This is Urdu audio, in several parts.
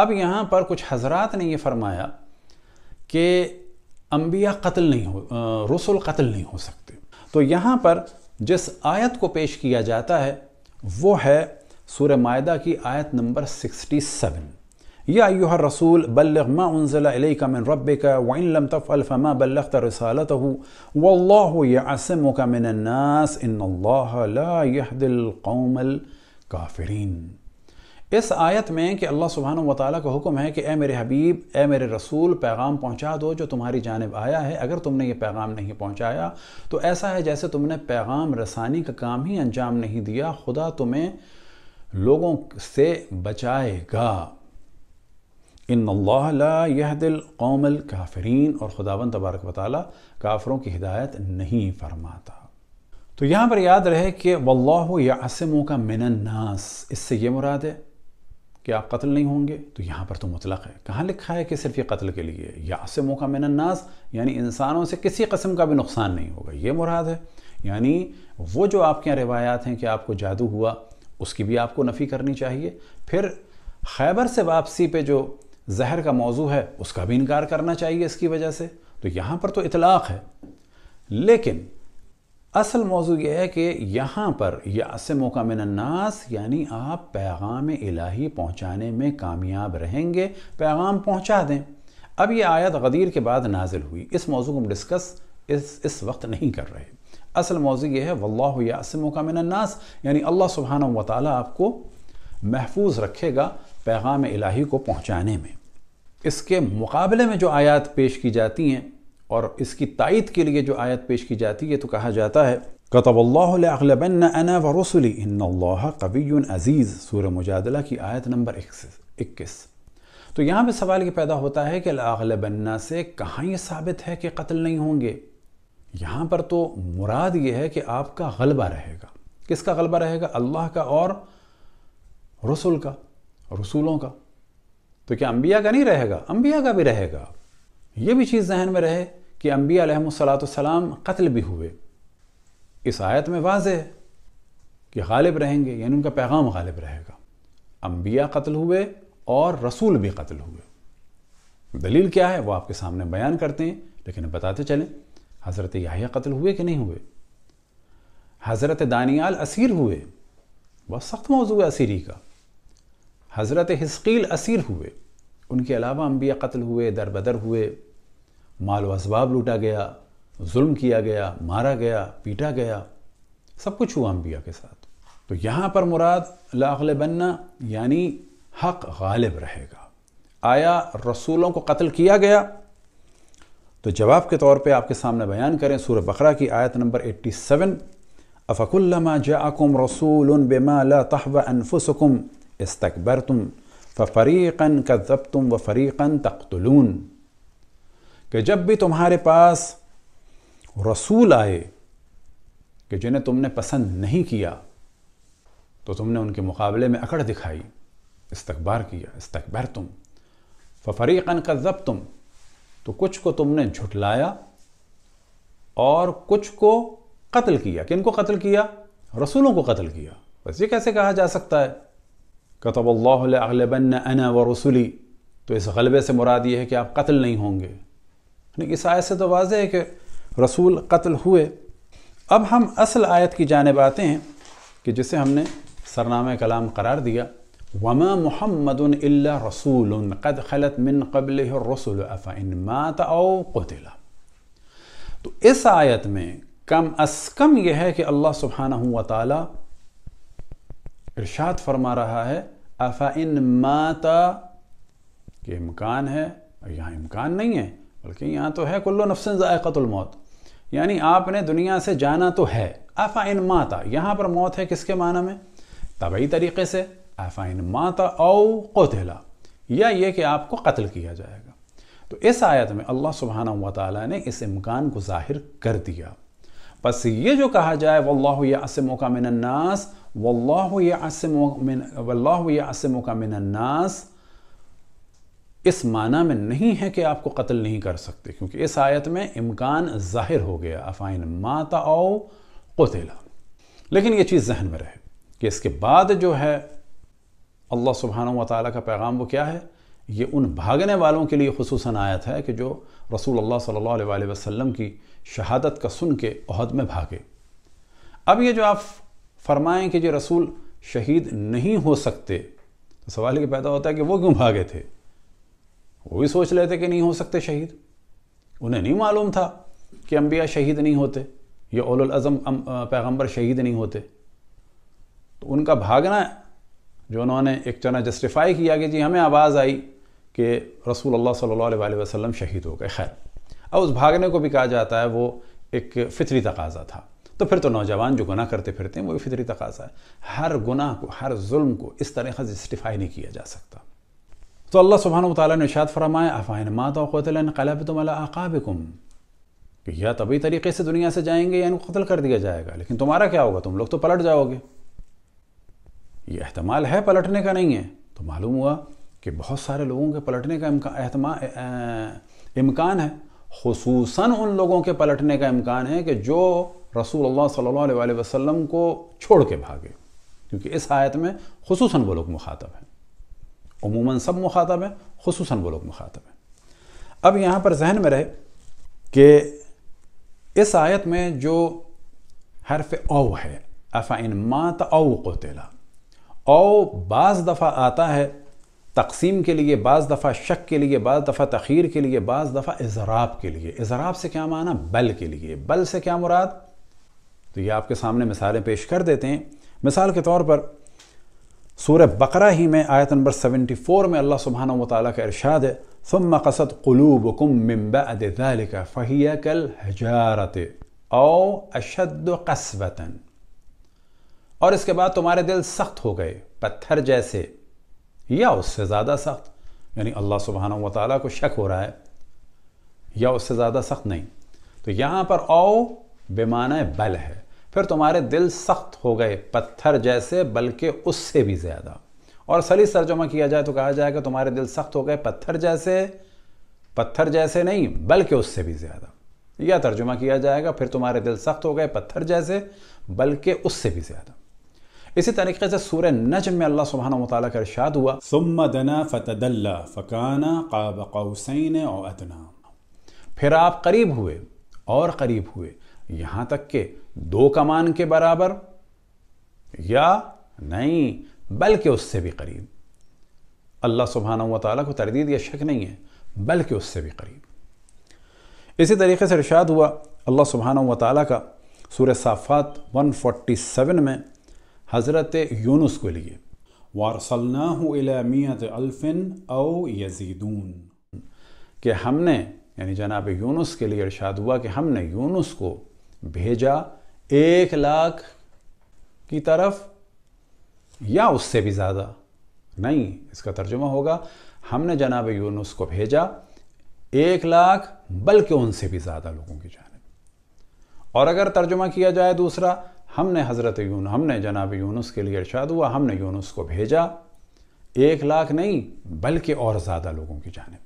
اب یہاں پر کچھ حضرات نے یہ فرمایا کہ انبیاء قتل نہیں ہو رسول قتل نہیں ہو سکتے تو یہاں پر جس آیت کو پیش کیا جاتا ہے وہ ہے سورہ معدہ کی آیت نمبر سکسٹی سیون یا ایوہ الرسول بلغ ما انزل کا من وان لم تفعل فما بلغت رسالته واللہ یعصمک من الناس ان اللہ لا دل القوم الکافرین اس آیت میں کہ اللہ سبحانہ و تعالیٰ کا حکم ہے کہ اے میرے حبیب اے میرے رسول پیغام پہنچا دو جو تمہاری جانب آیا ہے اگر تم نے یہ پیغام نہیں پہنچایا تو ایسا ہے جیسے تم نے پیغام رسانی کا کام ہی انجام نہیں دیا خدا تمہیں لوگوں سے بچائے گا ان اللہ لا دل القوم الكافرین اور خداون تبارک و تعالیٰ کافروں کی ہدایت نہیں فرماتا تو یہاں پر یاد رہے کہ واللہ اللہ کا من الناس اس سے یہ مراد ہے کہ آپ قتل نہیں ہوں گے تو یہاں پر تو مطلق ہے کہاں لکھا ہے کہ صرف یہ قتل کے لیے یا سے موقع من الناس یعنی انسانوں سے کسی قسم کا بھی نقصان نہیں ہوگا یہ مراد ہے یعنی وہ جو آپ کے یہاں روایات ہیں کہ آپ کو جادو ہوا اس کی بھی آپ کو نفی کرنی چاہیے پھر خیبر سے واپسی پہ جو زہر کا موضوع ہے اس کا بھی انکار کرنا چاہیے اس کی وجہ سے تو یہاں پر تو اطلاق ہے لیکن اصل موضوع یہ ہے کہ یہاں پر موقع من الناس یعنی آپ پیغام الہی پہنچانے میں کامیاب رہیں گے پیغام پہنچا دیں اب یہ آیت غدیر کے بعد نازل ہوئی اس موضوع کو ہم ڈسکس اس اس وقت نہیں کر رہے اصل موضوع یہ ہے واللہ و موقع من الناس یعنی اللہ و العالیٰ آپ کو محفوظ رکھے گا پیغام الہی کو پہنچانے میں اس کے مقابلے میں جو آیات پیش کی جاتی ہیں اور اس کی تائید کے لیے جو آیت پیش کی جاتی ہے تو کہا جاتا ہے قطب اللہ انا ورسلی ان اللہ قوی عزیز سورہ مجادلہ کی آیت نمبر اکیس تو یہاں پہ سوال یہ پیدا ہوتا ہے کہ لاغلبن سے کہاں یہ ثابت ہے کہ قتل نہیں ہوں گے یہاں پر تو مراد یہ ہے کہ آپ کا غلبہ رہے گا کس کا غلبہ رہے گا اللہ کا اور رسول کا رسولوں کا تو کیا انبیاء کا نہیں رہے گا انبیاء کا بھی رہے گا یہ بھی چیز ذہن میں رہے کہ انبیاء علیہ السلام قتل بھی ہوئے اس آیت میں واضح ہے کہ غالب رہیں گے یعنی ان کا پیغام غالب رہے گا انبیاء قتل ہوئے اور رسول بھی قتل ہوئے دلیل کیا ہے وہ آپ کے سامنے بیان کرتے ہیں لیکن بتاتے چلیں حضرت یحییٰ قتل ہوئے کہ نہیں ہوئے حضرت دانیال اسیر ہوئے بہت سخت موضوع ہے اسیری کا حضرت حسقیل اسیر ہوئے ان کے علاوہ انبیاء قتل ہوئے در بدر ہوئے مال و اسباب لوٹا گیا ظلم کیا گیا مارا گیا پیٹا گیا سب کچھ ہوا انبیاء کے ساتھ تو یہاں پر مراد لاغل بننا یعنی حق غالب رہے گا آیا رسولوں کو قتل کیا گیا تو جواب کے طور پہ آپ کے سامنے بیان کریں سورہ بقرہ کی آیت نمبر ایٹی سیون افق اللہ جاقم رسول بما لا تحو انفسکم استکبرتم ففریقا کذبتم وفریقا تقتلون کہ جب بھی تمہارے پاس رسول آئے کہ جنہیں تم نے پسند نہیں کیا تو تم نے ان کے مقابلے میں اکڑ دکھائی استقبار کیا استقبر تم ففریقاً کا تم تو کچھ کو تم نے جھٹلایا اور کچھ کو قتل کیا کن کو قتل کیا رسولوں کو قتل کیا بس یہ کیسے کہا جا سکتا ہے کتب اللہ اغل انا و رسولی تو اس غلبے سے مراد یہ ہے کہ آپ قتل نہیں ہوں گے یعنی اس آیت سے تو واضح ہے کہ رسول قتل ہوئے اب ہم اصل آیت کی جانب آتے ہیں کہ جسے ہم نے سرنامہ کلام قرار دیا وما محمد إِلَّا الا رسول قد خلت من قبل رسول افا ان قُتِلَ او تو اس آیت میں کم از کم یہ ہے کہ اللہ سبحانہ وتعالی ارشاد فرما رہا ہے اَفَإِنْ ان ماتا کہ امکان ہے اور یہاں امکان نہیں ہے بلکہ یہاں تو ہے کلو نفسن ذائقت الموت یعنی آپ نے دنیا سے جانا تو ہے ان ماتا یہاں پر موت ہے کس کے معنی میں طبعی طریقے سے ان ماتا او قتلا یا یہ کہ آپ کو قتل کیا جائے گا تو اس آیت میں اللہ سبحانہ تعالیٰ نے اس امکان کو ظاہر کر دیا بس یہ جو کہا جائے و من الناس واللہ ناس من, واللہ آسم من الناس اس معنی میں نہیں ہے کہ آپ کو قتل نہیں کر سکتے کیونکہ اس آیت میں امکان ظاہر ہو گیا افائن ماتا او قتلا لیکن یہ چیز ذہن میں رہے کہ اس کے بعد جو ہے اللہ سبحانہ و تعالیٰ کا پیغام وہ کیا ہے یہ ان بھاگنے والوں کے لیے خصوصاً آیت ہے کہ جو رسول اللہ صلی اللہ علیہ وسلم کی شہادت کا سن کے عہد میں بھاگے اب یہ جو آپ فرمائیں کہ یہ جی رسول شہید نہیں ہو سکتے تو سوال یہ پیدا ہوتا ہے کہ وہ کیوں بھاگے تھے وہ بھی سوچ لیتے کہ نہیں ہو سکتے شہید انہیں نہیں معلوم تھا کہ انبیاء شہید نہیں ہوتے یا اول العظم پیغمبر شہید نہیں ہوتے تو ان کا بھاگنا ہے جو انہوں نے ایک چنا جسٹیفائی کیا کہ جی ہمیں آواز آئی کہ رسول اللہ صلی اللہ علیہ وسلم شہید ہو گئے خیر اب اس بھاگنے کو بھی کہا جاتا ہے وہ ایک فطری تقاضہ تھا تو پھر تو نوجوان جو گناہ کرتے پھرتے ہیں وہ بھی فطری تقاضہ ہے ہر گناہ کو ہر ظلم کو اس طریقہ جسٹیفائی نہیں کیا جا سکتا تو اللہ سبحانہ و نے اشاعت فرمائے آفان مات و قطل تم علی آقا کہ یا طبی طریقے سے دنیا سے جائیں گے یا ان کو قتل کر دیا جائے گا لیکن تمہارا کیا ہوگا تم لوگ تو پلٹ جاؤ گے یہ احتمال ہے پلٹنے کا نہیں ہے تو معلوم ہوا کہ بہت سارے لوگوں کے پلٹنے کا امکان ہے خصوصاً ان لوگوں کے پلٹنے کا امکان ہے کہ جو رسول اللہ صلی اللہ علیہ وسلم کو چھوڑ کے بھاگے کیونکہ اس آیت میں خصوصاً وہ لوگ مخاطب ہیں عموماً سب مخاطب ہیں خصوصاً وہ لوگ مخاطب ہیں اب یہاں پر ذہن میں رہے کہ اس آیت میں جو حرف او ہے افا انما تو او قتلا او بعض دفعہ آتا ہے تقسیم کے لیے بعض دفعہ شک کے لیے بعض دفعہ تخیر کے لیے بعض دفعہ اضراب کے لیے اضراب سے کیا معنی بل کے لیے بل سے کیا مراد تو یہ آپ کے سامنے مثالیں پیش کر دیتے ہیں مثال کے طور پر سورہ بقرہ ہی میں آیت نمبر 74 میں اللہ سبحانہ تعالیٰ کا ارشاد ہے اوشد اور اس کے بعد تمہارے دل سخت ہو گئے پتھر جیسے یا اس سے زیادہ سخت یعنی اللہ و تعالیٰ کو شک ہو رہا ہے یا اس سے زیادہ سخت نہیں تو یہاں پر او بیمانۂ بل ہے پھر تمہارے دل سخت ہو گئے پتھر جیسے بلکہ اس سے بھی زیادہ اور سلیس ترجمہ کیا جائے تو کہا جائے کہ تمہارے دل سخت ہو گئے پتھر جیسے پتھر جیسے نہیں بلکہ اس سے بھی زیادہ یا ترجمہ کیا جائے گا پھر تمہارے دل سخت ہو گئے پتھر جیسے بلکہ اس سے بھی زیادہ اسی طریقے سے سورہ نجم میں اللہ سبحانہ مطالعہ ادنا پھر آپ قریب ہوئے اور قریب ہوئے یہاں تک کہ دو کمان کے برابر یا نہیں بلکہ اس سے بھی قریب اللہ سبحانہ و تعالیٰ کو تردید یا شک نہیں ہے بلکہ اس سے بھی قریب اسی طریقے سے ارشاد ہوا اللہ سبحانہ و تعالیٰ کا سورہ صافات 147 میں حضرت یونس کو لیے أَوْ يَزِيدُونَ کہ ہم نے یعنی جناب یونس کے لیے ارشاد ہوا کہ ہم نے یونس کو بھیجا ایک لاکھ کی طرف یا اس سے بھی زیادہ نہیں اس کا ترجمہ ہوگا ہم نے جناب یونس کو بھیجا ایک لاکھ بلکہ ان سے بھی زیادہ لوگوں کی جانب اور اگر ترجمہ کیا جائے دوسرا ہم نے حضرت یون ہم نے جناب یونس کے لیے ارشاد ہوا ہم نے یونس کو بھیجا ایک لاکھ نہیں بلکہ اور زیادہ لوگوں کی جانب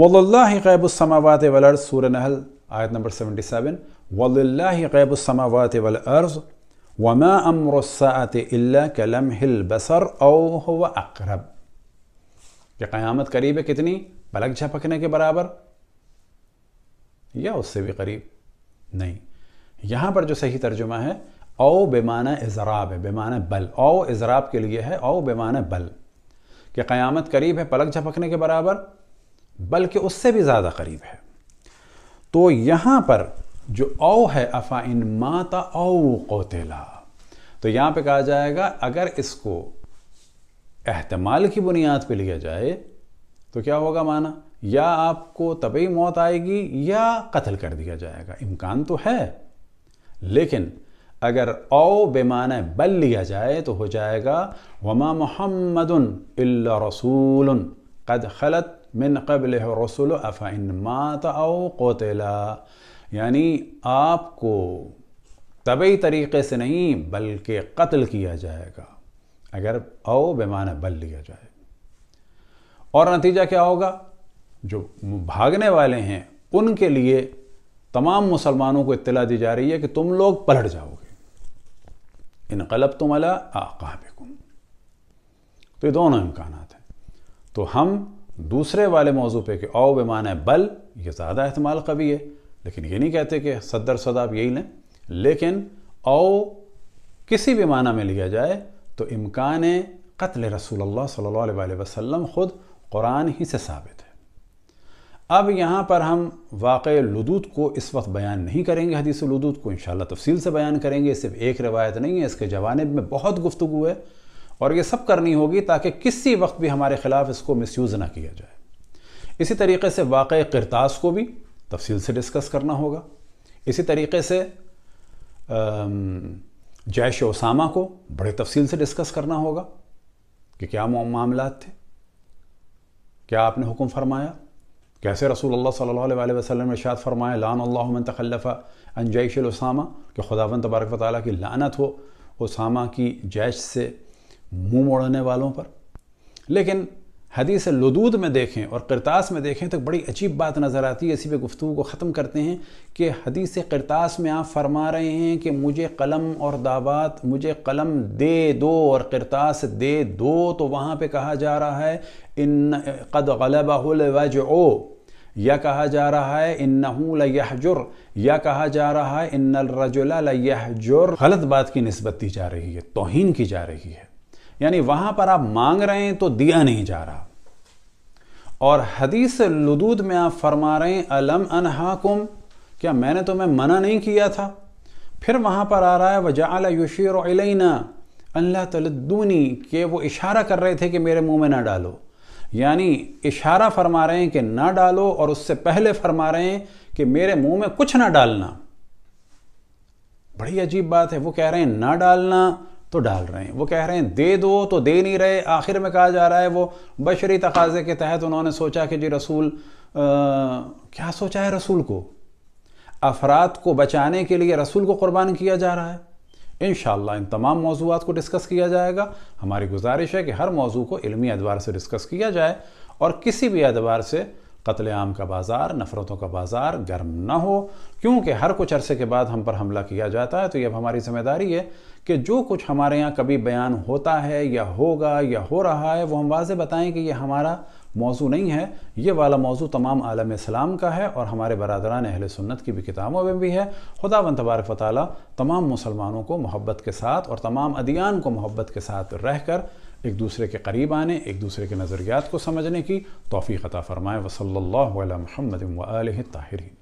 وہ اللہ غیب السماوات آباد ولر سور آية number 77 ولله غيب السماوات والأرض وما أمر الساعة إلا كلمح البصر أو هو أقرب कि क़यामत करीब है कितनी पलक झपकने के बराबर या उससे भी करीब नहीं यहाँ पर जो सही तर्जुमा है ओ बेमाना इजराब है बेमाना बल ओ इजराब के लिए है ओ बेमाना बल कि क़यामत करीब है पलक झपकने के बराबर बल्कि उससे भी ज़्यादा करीब है تو یہاں پر جو او ہے افا ان ماتا او قوتلا تو یہاں پہ کہا جائے گا اگر اس کو احتمال کی بنیاد پہ لیا جائے تو کیا ہوگا مانا یا آپ کو طبعی موت آئے گی یا قتل کر دیا جائے گا امکان تو ہے لیکن اگر او بے معنی بل لیا جائے تو ہو جائے گا وما محمد اللہ رسول قد خلط من قبل رسول افا ان او یعنی آپ کو طبعی طریقے سے نہیں بلکہ قتل کیا جائے گا اگر او بیمانہ بل لیا جائے اور نتیجہ کیا ہوگا جو بھاگنے والے ہیں ان کے لیے تمام مسلمانوں کو اطلاع دی جا رہی ہے کہ تم لوگ پلٹ جاؤ گے انقلب تم اللہ آقابکم تو یہ دونوں امکانات ہیں تو ہم دوسرے والے موضوع پہ کہ او بمان ہے بل یہ زیادہ احتمال قوی ہے لیکن یہ نہیں کہتے کہ صدر آپ یہی لیں لیکن او کسی بھی معنی میں لیا جائے تو امکان قتل رسول اللہ صلی اللہ علیہ وسلم خود قرآن ہی سے ثابت ہے اب یہاں پر ہم واقع لدود کو اس وقت بیان نہیں کریں گے حدیث لدود کو انشاءاللہ تفصیل سے بیان کریں گے صرف ایک روایت نہیں ہے اس کے جوانب میں بہت گفتگو ہے اور یہ سب کرنی ہوگی تاکہ کسی وقت بھی ہمارے خلاف اس کو مس یوز نہ کیا جائے اسی طریقے سے واقع کرتاس کو بھی تفصیل سے ڈسکس کرنا ہوگا اسی طریقے سے جیش اسامہ کو بڑے تفصیل سے ڈسکس کرنا ہوگا کہ کیا معاملات تھے کیا آپ نے حکم فرمایا کیسے رسول اللہ صلی اللہ علیہ وسلم شاع فرمایا لان تخلف ان جیش الاسامہ کہ خدا و تبارک و تعالیٰ کی لعنت ہو اسامہ کی جیش سے منہ موڑنے والوں پر لیکن حدیث لدود میں دیکھیں اور کرتاس میں دیکھیں تو بڑی عجیب بات نظر آتی ہے اسی پہ گفتگو کو ختم کرتے ہیں کہ حدیث کرتاس میں آپ فرما رہے ہیں کہ مجھے قلم اور دعوات مجھے قلم دے دو اور کرتاس دے دو تو وہاں پہ کہا جا رہا ہے ان قد غلبہ یا کہا جا رہا ہے انہو لیحجر یا کہا جا رہا ہے ان الرجل لیحجر غلط بات کی نسبت دی جا رہی ہے توہین کی جا رہی ہے یعنی وہاں پر آپ مانگ رہے ہیں تو دیا نہیں جا رہا اور حدیث لدود میں آپ فرما رہے ہیں علم انہاکم کیا میں نے تمہیں منع نہیں کیا تھا پھر وہاں پر آ رہا ہے وجعل یشیر علینا اللہ تلدونی کہ وہ اشارہ کر رہے تھے کہ میرے منہ میں نہ ڈالو یعنی اشارہ فرما رہے ہیں کہ نہ ڈالو اور اس سے پہلے فرما رہے ہیں کہ میرے منہ میں کچھ نہ ڈالنا بڑی عجیب بات ہے وہ کہہ رہے ہیں نہ ڈالنا تو ڈال رہے ہیں وہ کہہ رہے ہیں دے دو تو دے نہیں رہے آخر میں کہا جا رہا ہے وہ بشری تقاضے کے تحت انہوں نے سوچا کہ جی رسول کیا سوچا ہے رسول کو افراد کو بچانے کے لیے رسول کو قربان کیا جا رہا ہے انشاءاللہ ان تمام موضوعات کو ڈسکس کیا جائے گا ہماری گزارش ہے کہ ہر موضوع کو علمی ادوار سے ڈسکس کیا جائے اور کسی بھی ادوار سے قتل عام کا بازار نفرتوں کا بازار گرم نہ ہو کیونکہ ہر کچھ عرصے کے بعد ہم پر حملہ کیا جاتا ہے تو یہ اب ہماری ذمہ داری ہے کہ جو کچھ ہمارے یہاں کبھی بیان ہوتا ہے یا ہوگا یا ہو رہا ہے وہ ہم واضح بتائیں کہ یہ ہمارا موضوع نہیں ہے یہ والا موضوع تمام عالم اسلام کا ہے اور ہمارے برادران اہل سنت کی بھی کتابوں میں بھی ہے خدا و تبارک و تعالیٰ تمام مسلمانوں کو محبت کے ساتھ اور تمام ادیان کو محبت کے ساتھ رہ کر ایک دوسرے کے قریب آنے ایک دوسرے کے نظریات کو سمجھنے کی توفیق عطا فرمائے وصلی اللہ علیہ محمد و علیہ طاہرین